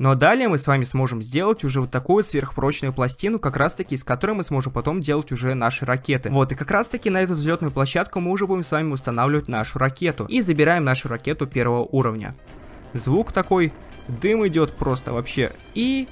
Но далее мы с вами сможем сделать уже вот такую сверхпрочную пластину, как раз таки из которой мы сможем потом делать уже наши ракеты. Вот, и как раз таки на эту взлетную площадку мы уже будем с вами устанавливать нашу ракету. И забираем нашу ракету первого уровня. Звук такой, дым идет просто вообще. И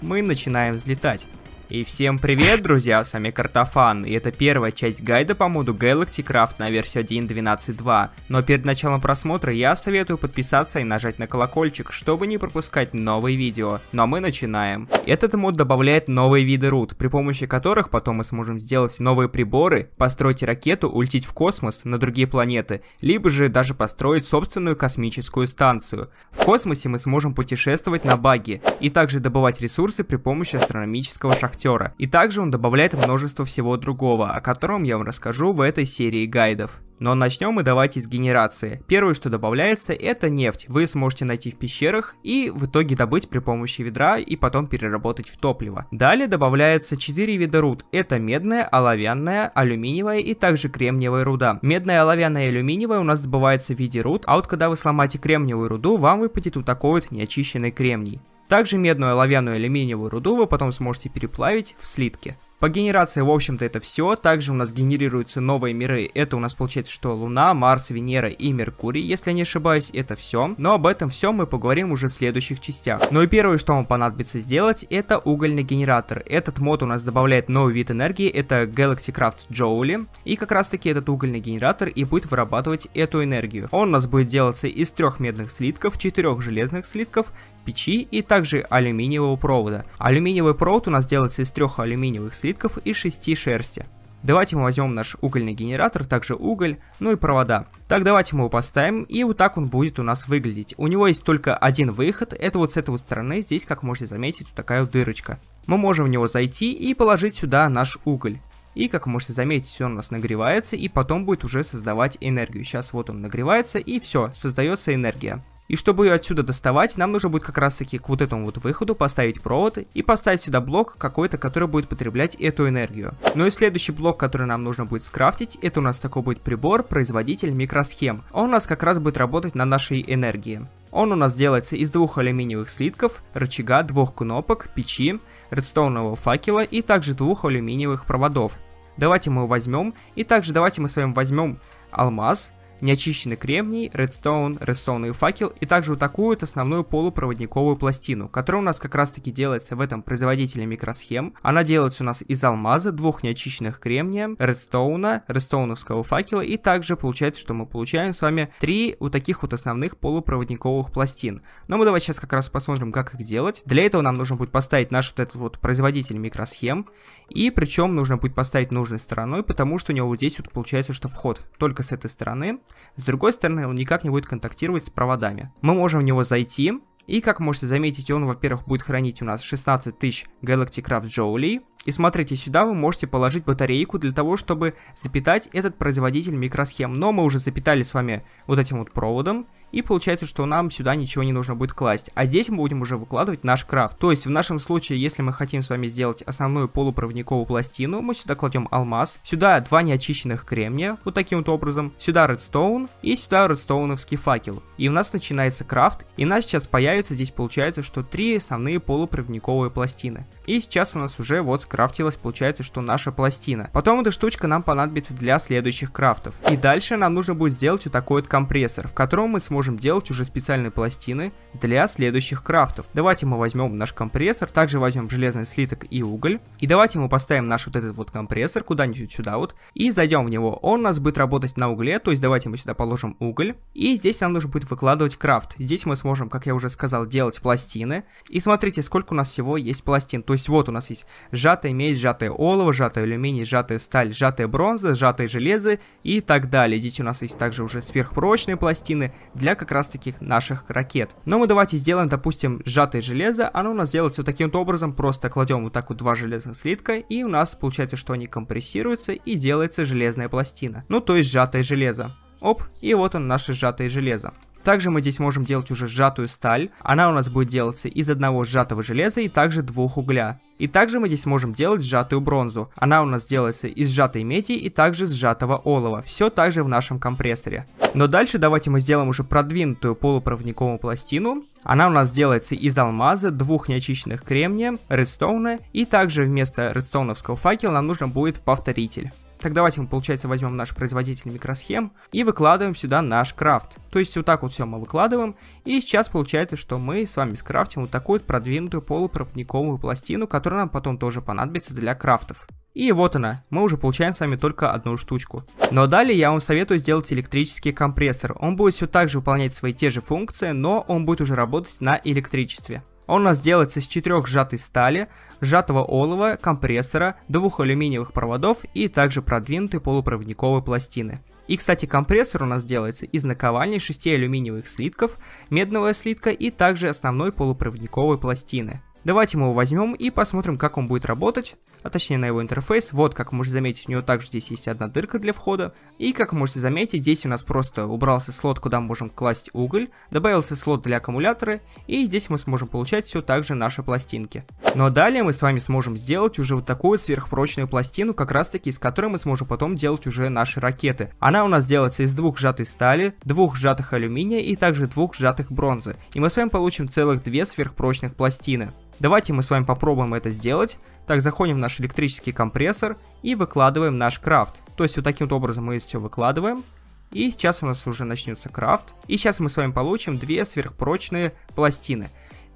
мы начинаем взлетать. И всем привет, друзья, с вами Картофан, и это первая часть гайда по моду Galaxy Craft на версии 1.12.2. Но перед началом просмотра я советую подписаться и нажать на колокольчик, чтобы не пропускать новые видео. Ну а мы начинаем. Этот мод добавляет новые виды руд, при помощи которых потом мы сможем сделать новые приборы, построить ракету, улететь в космос на другие планеты, либо же даже построить собственную космическую станцию. В космосе мы сможем путешествовать на баги и также добывать ресурсы при помощи астрономического шахтера актера. И также он добавляет множество всего другого, о котором я вам расскажу в этой серии гайдов. Но начнем мы давайте с генерации. Первое, что добавляется, это нефть. Вы сможете найти в пещерах и в итоге добыть при помощи ведра и потом переработать в топливо. Далее добавляется 4 вида руд. Это медная, оловянная, алюминиевая и также кремниевая руда. Медная, оловянная и алюминиевая у нас добывается в виде руд, а вот когда вы сломаете кремниевую руду, вам выпадет вот такой вот неочищенный кремний. Также медную, оловянную алюминиевую руду вы потом сможете переплавить в слитки. По генерации, в общем-то, это все. Также у нас генерируются новые миры. Это у нас получается, что Луна, Марс, Венера и Меркурий, если я не ошибаюсь, это все. Но об этом все мы поговорим уже в следующих частях. Ну и первое, что вам понадобится сделать, это угольный генератор. Этот мод у нас добавляет новый вид энергии, это Galaxy Craft Joule. И как раз таки этот угольный генератор и будет вырабатывать эту энергию. Он у нас будет делаться из трех медных слитков, четырех железных слитков, печи и также алюминиевого провода. Алюминиевый провод у нас делается из трех алюминиевых слитков слитков и 6 шерсти. Давайте мы возьмем наш угольный генератор, также уголь, ну и провода. Так давайте мы его поставим, и вот так он будет у нас выглядеть. У него есть только один выход, это вот с этой вот стороны, здесь, как можете заметить, вот такая вот дырочка. Мы можем в него зайти и положить сюда наш уголь. И как можете заметить, он у нас нагревается и потом будет уже создавать энергию. Сейчас вот он нагревается и все, создается энергия. И чтобы ее отсюда доставать, нам нужно будет как раз таки к вот этому вот выходу поставить провод и поставить сюда блок какой-то, который будет потреблять эту энергию. Ну и следующий блок, который нам нужно будет скрафтить, это у нас такой будет прибор, производитель микросхем. Он у нас как раз будет работать на нашей энергии. Он у нас делается из двух алюминиевых слитков, рычага, двух кнопок, печи, редстоунового факела и также двух алюминиевых проводов. Давайте мы его возьмем, и также давайте мы с вами возьмем алмаз, неочищенный кремний, редстоун, редстоуновый факел и также атакуют основную полупроводниковую пластину, которая у нас как раз таки делается в этом производителе микросхем. Она делается у нас из алмаза, двух неочищенных кремния, редстоуна, редстоуновского факела и также получается, что мы получаем с вами три вот таких вот основных полупроводниковых пластин. Но мы давайте сейчас как раз посмотрим, как их делать. Для этого нам нужно будет поставить наш вот этот вот производитель микросхем и причем нужно будет поставить нужной стороной, потому что у него вот здесь вот получается, что вход только с этой стороны. С другой стороны, он никак не будет контактировать с проводами. Мы можем в него зайти, и как можете заметить, он, во-первых, будет хранить у нас 16 тысяч GalaxyCraft Joule. И смотрите, сюда вы можете положить батарейку для того, чтобы запитать этот производитель микросхем. Но мы уже запитали с вами вот этим вот проводом и получается, что нам сюда ничего не нужно будет класть. А здесь мы будем уже выкладывать наш крафт. То есть в нашем случае, если мы хотим с вами сделать основную полупроводниковую пластину, мы сюда кладем алмаз, сюда два неочищенных кремния, вот таким вот образом, сюда редстоун и сюда редстоуновский факел. И у нас начинается крафт, и у нас сейчас появится здесь получается, что три основные полупроводниковые пластины. И сейчас у нас уже вот скрафтилась, получается, что наша пластина. Потом эта штучка нам понадобится для следующих крафтов. И дальше нам нужно будет сделать вот такой вот компрессор, в котором мы сможем можем делать уже специальные пластины для следующих крафтов. Давайте мы возьмем наш компрессор, также возьмем железный слиток и уголь. И давайте мы поставим наш вот этот вот компрессор куда-нибудь сюда вот. И зайдем в него. Он у нас будет работать на угле, то есть давайте мы сюда положим уголь. И здесь нам нужно будет выкладывать крафт. Здесь мы сможем, как я уже сказал, делать пластины. И смотрите, сколько у нас всего есть пластин. То есть вот у нас есть сжатая медь, сжатое олово, сжатое алюминий, сжатая сталь, сжатая бронза, сжатое железо и так далее. Здесь у нас есть также уже сверхпрочные пластины для для как раз таких наших ракет. Но мы давайте сделаем, допустим, сжатое железо. Оно у нас делается вот таким вот образом. Просто кладем вот так вот два железных слитка. И у нас получается, что они компрессируются и делается железная пластина. Ну, то есть сжатое железо. Оп, и вот он наше сжатое железо. Также мы здесь можем делать уже сжатую сталь. Она у нас будет делаться из одного сжатого железа и также двух угля. И также мы здесь можем делать сжатую бронзу. Она у нас делается из сжатой меди и также сжатого олова. Все также в нашем компрессоре. Но дальше давайте мы сделаем уже продвинутую полупроводниковую пластину. Она у нас делается из алмаза, двух неочищенных кремния, редстоуна и также вместо редстоуновского факела нам нужно будет повторитель. Так давайте мы, получается, возьмем наш производитель микросхем и выкладываем сюда наш крафт. То есть вот так вот все мы выкладываем. И сейчас получается, что мы с вами скрафтим вот такую вот продвинутую полупроводниковую пластину, которая нам потом тоже понадобится для крафтов. И вот она, мы уже получаем с вами только одну штучку. Но далее я вам советую сделать электрический компрессор. Он будет все так же выполнять свои те же функции, но он будет уже работать на электричестве. Он у нас делается из четырех сжатой стали, сжатого олова, компрессора, двух алюминиевых проводов и также продвинутой полупроводниковой пластины. И, кстати, компрессор у нас делается из наковальни шести алюминиевых слитков, медного слитка и также основной полупроводниковой пластины. Давайте мы его возьмем и посмотрим, как он будет работать а точнее на его интерфейс. Вот, как можете заметить, у него также здесь есть одна дырка для входа. И, как можете заметить, здесь у нас просто убрался слот, куда мы можем класть уголь, добавился слот для аккумулятора, и здесь мы сможем получать все также наши пластинки. Но ну а далее мы с вами сможем сделать уже вот такую сверхпрочную пластину, как раз таки, из которой мы сможем потом делать уже наши ракеты. Она у нас делается из двух сжатой стали, двух сжатых алюминия и также двух сжатых бронзы. И мы с вами получим целых две сверхпрочных пластины. Давайте мы с вами попробуем это сделать. Так, заходим в наш электрический компрессор и выкладываем наш крафт. То есть вот таким вот образом мы все выкладываем. И сейчас у нас уже начнется крафт. И сейчас мы с вами получим две сверхпрочные пластины.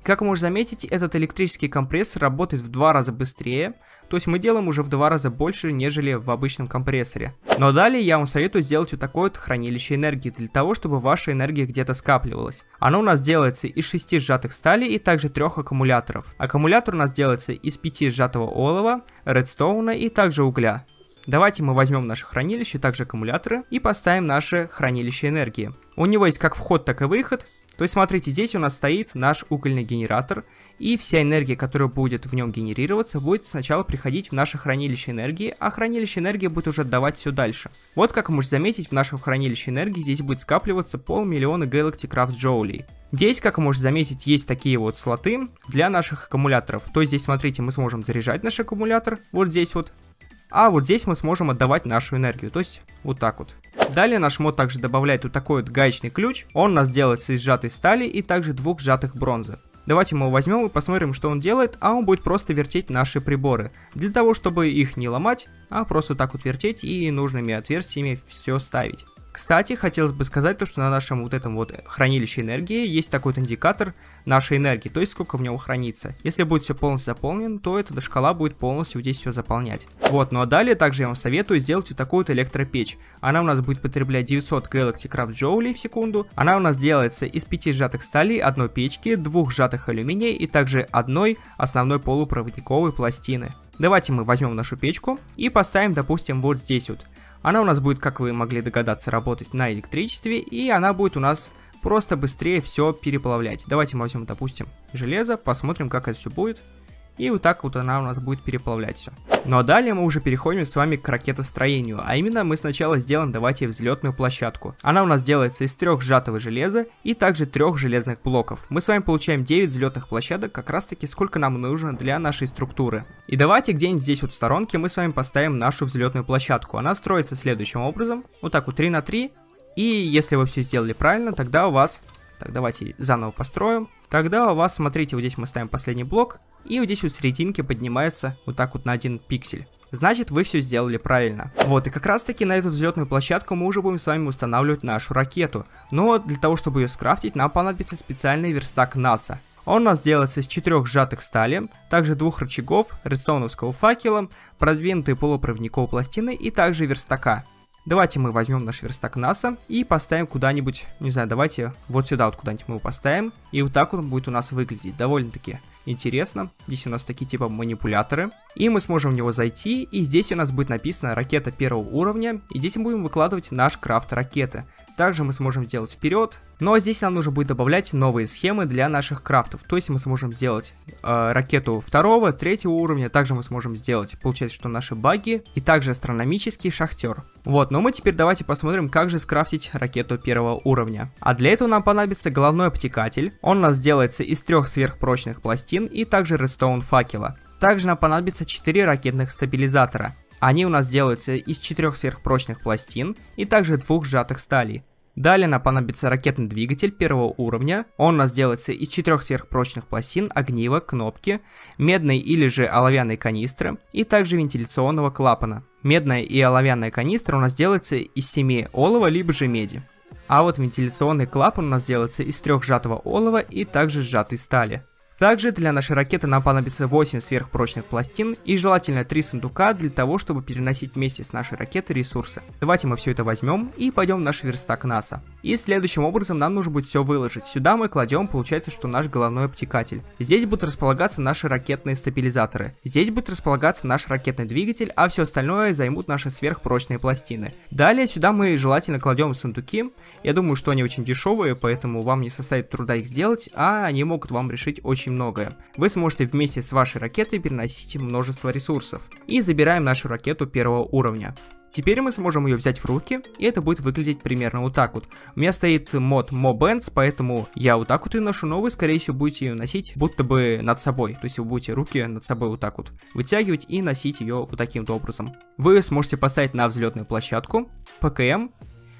Как можно заметить, этот электрический компрессор работает в два раза быстрее, то есть мы делаем уже в два раза больше, нежели в обычном компрессоре. Но далее я вам советую сделать вот такое вот хранилище энергии, для того, чтобы ваша энергия где-то скапливалась. Оно у нас делается из 6 сжатых стали и также трех аккумуляторов. Аккумулятор у нас делается из 5 сжатого олова, редстоуна и также угля. Давайте мы возьмем наше хранилище, также аккумуляторы, и поставим наше хранилище энергии. У него есть как вход, так и выход, то есть, смотрите, здесь у нас стоит наш угольный генератор, и вся энергия, которая будет в нем генерироваться, будет сначала приходить в наше хранилище энергии, а хранилище энергии будет уже отдавать все дальше. Вот как можете заметить, в нашем хранилище энергии здесь будет скапливаться полмиллиона Galaxy Craft джоулей. Здесь, как можно заметить, есть такие вот слоты для наших аккумуляторов. То есть здесь, смотрите, мы сможем заряжать наш аккумулятор, вот здесь вот. А вот здесь мы сможем отдавать нашу энергию, то есть вот так вот. Далее наш мод также добавляет вот такой вот гаечный ключ. Он у нас делается из сжатой стали и также двух сжатых бронзы. Давайте мы его возьмем и посмотрим, что он делает, а он будет просто вертеть наши приборы. Для того, чтобы их не ломать, а просто так вот вертеть и нужными отверстиями все ставить. Кстати, хотелось бы сказать то, что на нашем вот этом вот хранилище энергии есть такой вот индикатор нашей энергии, то есть сколько в нем хранится. Если будет все полностью заполнен, то эта шкала будет полностью здесь все заполнять. Вот, ну а далее также я вам советую сделать вот такую вот электропечь. Она у нас будет потреблять 900 Galaxy Craft джоулей в секунду. Она у нас делается из 5 сжатых сталей, одной печки, двух сжатых алюминия и также одной основной полупроводниковой пластины. Давайте мы возьмем нашу печку и поставим, допустим, вот здесь вот. Она у нас будет, как вы могли догадаться, работать на электричестве, и она будет у нас просто быстрее все переплавлять. Давайте мы возьмем, допустим, железо, посмотрим, как это все будет. И вот так вот она у нас будет переплавлять все. Ну а далее мы уже переходим с вами к ракетостроению, а именно мы сначала сделаем давайте взлетную площадку. Она у нас делается из трех сжатого железа и также трех железных блоков. Мы с вами получаем 9 взлетных площадок, как раз таки сколько нам нужно для нашей структуры. И давайте где-нибудь здесь вот в сторонке мы с вами поставим нашу взлетную площадку. Она строится следующим образом, вот так вот 3 на 3. И если вы все сделали правильно, тогда у вас... Так, давайте заново построим. Тогда у вас, смотрите, вот здесь мы ставим последний блок, и вот здесь вот серединки поднимается вот так вот на один пиксель. Значит, вы все сделали правильно. Вот, и как раз таки на эту взлетную площадку мы уже будем с вами устанавливать нашу ракету. Но для того, чтобы ее скрафтить, нам понадобится специальный верстак НАСА. Он у нас делается из четырех сжатых стали, также двух рычагов, редстоуновского факела, продвинутой полупроводниковой пластины и также верстака. Давайте мы возьмем наш верстак НАСА и поставим куда-нибудь, не знаю, давайте вот сюда вот куда-нибудь мы его поставим. И вот так он будет у нас выглядеть, довольно-таки интересно. Здесь у нас такие типа манипуляторы. И мы сможем в него зайти, и здесь у нас будет написано ракета первого уровня, и здесь мы будем выкладывать наш крафт ракеты. Также мы сможем сделать вперед. Но здесь нам нужно будет добавлять новые схемы для наших крафтов. То есть мы сможем сделать э, ракету второго, третьего уровня. Также мы сможем сделать, получается, что наши баги. И также астрономический шахтер. Вот, но мы теперь давайте посмотрим, как же скрафтить ракету первого уровня. А для этого нам понадобится головной обтекатель. Он у нас делается из трех сверхпрочных пластин и также редстоун факела. Также нам понадобится 4 ракетных стабилизатора. Они у нас делаются из четырех сверхпрочных пластин и также двух сжатых сталей. Далее нам понадобится ракетный двигатель первого уровня. Он у нас делается из четырех сверхпрочных пластин, огнива, кнопки, медной или же оловянной канистры и также вентиляционного клапана. Медная и оловянная канистра у нас делается из семи олова либо же меди. А вот вентиляционный клапан у нас делается из трех сжатого олова и также сжатой стали. Также для нашей ракеты нам понадобится 8 сверхпрочных пластин и желательно 3 сундука для того, чтобы переносить вместе с нашей ракетой ресурсы. Давайте мы все это возьмем и пойдем в наш верстак НАСА. И следующим образом нам нужно будет все выложить. Сюда мы кладем, получается, что наш головной обтекатель. Здесь будут располагаться наши ракетные стабилизаторы. Здесь будет располагаться наш ракетный двигатель, а все остальное займут наши сверхпрочные пластины. Далее сюда мы желательно кладем сундуки. Я думаю, что они очень дешевые, поэтому вам не составит труда их сделать, а они могут вам решить очень многое. Вы сможете вместе с вашей ракетой переносить множество ресурсов. И забираем нашу ракету первого уровня. Теперь мы сможем ее взять в руки, и это будет выглядеть примерно вот так вот. У меня стоит мод MoBands, поэтому я вот так вот ее ношу, но вы, скорее всего, будете ее носить будто бы над собой. То есть вы будете руки над собой вот так вот вытягивать и носить ее вот таким-то образом. Вы сможете поставить на взлетную площадку, ПКМ,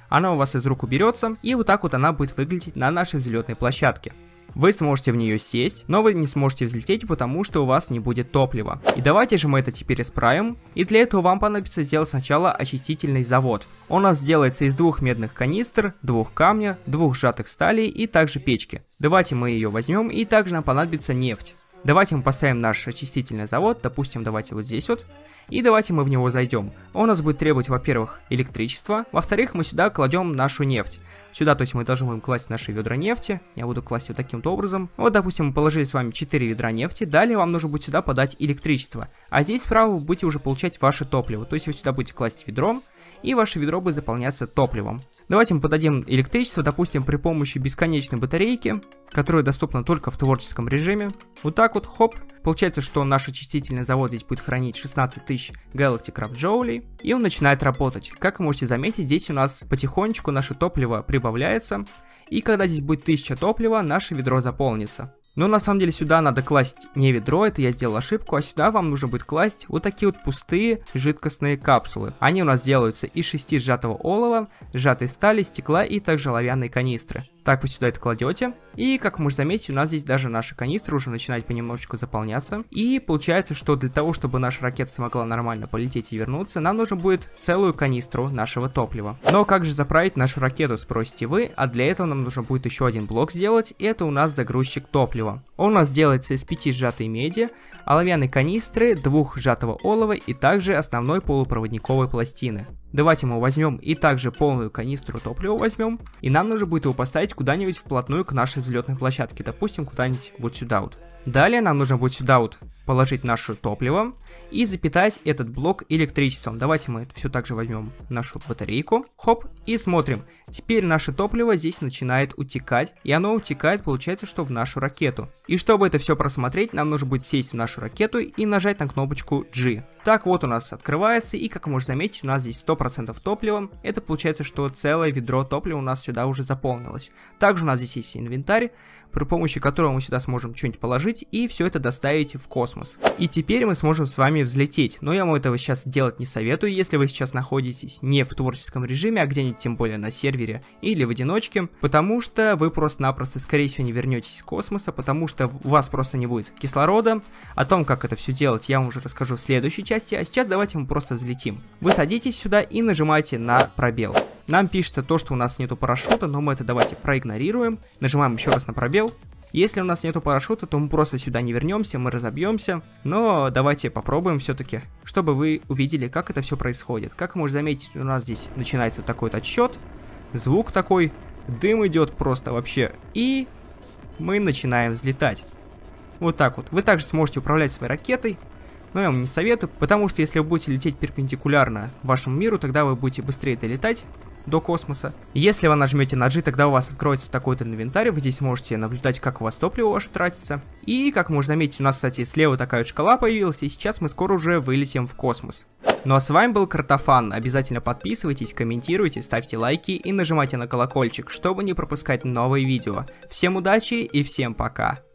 она у вас из рук уберется, и вот так вот она будет выглядеть на нашей взлетной площадке. Вы сможете в нее сесть, но вы не сможете взлететь, потому что у вас не будет топлива. И давайте же мы это теперь исправим. И для этого вам понадобится сделать сначала очистительный завод. Он у нас сделается из двух медных канистр, двух камня, двух сжатых сталей и также печки. Давайте мы ее возьмем и также нам понадобится нефть. Давайте мы поставим наш очистительный завод, допустим, давайте вот здесь вот. И давайте мы в него зайдем. Он у нас будет требовать, во-первых, электричества, во-вторых, мы сюда кладем нашу нефть. Сюда, то есть мы должны будем класть наши ведра нефти. Я буду класть вот таким-то образом. Вот, допустим, мы положили с вами 4 ведра нефти, далее вам нужно будет сюда подать электричество. А здесь справа вы будете уже получать ваше топливо, то есть вы сюда будете класть ведром, и ваше ведро будет заполняться топливом. Давайте мы подадим электричество, допустим, при помощи бесконечной батарейки, которая доступна только в творческом режиме. Вот так вот, хоп. Получается, что наш очистительный завод здесь будет хранить 16 тысяч Galaxy Craft Joule, и он начинает работать. Как вы можете заметить, здесь у нас потихонечку наше топливо прибавляется, и когда здесь будет 1000 топлива, наше ведро заполнится. Но ну, на самом деле сюда надо класть не ведро, это я сделал ошибку, а сюда вам нужно будет класть вот такие вот пустые жидкостные капсулы. Они у нас делаются из шести сжатого олова, сжатой стали, стекла и также оловянной канистры. Так вы сюда это кладете. И как можете заметили, у нас здесь даже наша канистра уже начинает понемножечку заполняться. И получается, что для того, чтобы наша ракета смогла нормально полететь и вернуться, нам нужно будет целую канистру нашего топлива. Но как же заправить нашу ракету, спросите вы, а для этого нам нужно будет еще один блок сделать, и это у нас загрузчик топлива. Он у нас делается из пяти сжатой меди, оловянной канистры, двух сжатого олова и также основной полупроводниковой пластины. Давайте мы возьмем и также полную канистру топлива возьмем. И нам нужно будет его поставить куда-нибудь вплотную к нашей взлетной площадке. Допустим, куда-нибудь вот сюда вот. Далее нам нужно будет сюда вот положить наше топливо и запитать этот блок электричеством. Давайте мы все так же возьмем нашу батарейку, хоп, и смотрим. Теперь наше топливо здесь начинает утекать, и оно утекает, получается, что в нашу ракету. И чтобы это все просмотреть, нам нужно будет сесть в нашу ракету и нажать на кнопочку G. Так вот у нас открывается, и как можно заметить, у нас здесь 100% топлива. Это получается, что целое ведро топлива у нас сюда уже заполнилось. Также у нас здесь есть инвентарь, при помощи которого мы сюда сможем что-нибудь положить, и все это доставить в космос космос. И теперь мы сможем с вами взлететь, но я вам этого сейчас делать не советую, если вы сейчас находитесь не в творческом режиме, а где-нибудь тем более на сервере или в одиночке, потому что вы просто-напросто, скорее всего, не вернетесь из космоса, потому что у вас просто не будет кислорода. О том, как это все делать, я вам уже расскажу в следующей части, а сейчас давайте мы просто взлетим. Вы садитесь сюда и нажимаете на пробел. Нам пишется то, что у нас нету парашюта, но мы это давайте проигнорируем. Нажимаем еще раз на пробел, если у нас нету парашюта, то мы просто сюда не вернемся, мы разобьемся. Но давайте попробуем все-таки, чтобы вы увидели, как это все происходит. Как вы можете заметить, у нас здесь начинается такой вот отсчет, звук такой, дым идет просто вообще, и мы начинаем взлетать. Вот так вот. Вы также сможете управлять своей ракетой, но я вам не советую, потому что если вы будете лететь перпендикулярно вашему миру, тогда вы будете быстрее долетать, до космоса. Если вы нажмете на G, тогда у вас откроется такой-то инвентарь, вы здесь можете наблюдать, как у вас топливо ваше тратится. И, как можно заметить, у нас, кстати, слева такая вот шкала появилась, и сейчас мы скоро уже вылетим в космос. Ну а с вами был Картофан, обязательно подписывайтесь, комментируйте, ставьте лайки и нажимайте на колокольчик, чтобы не пропускать новые видео. Всем удачи и всем пока!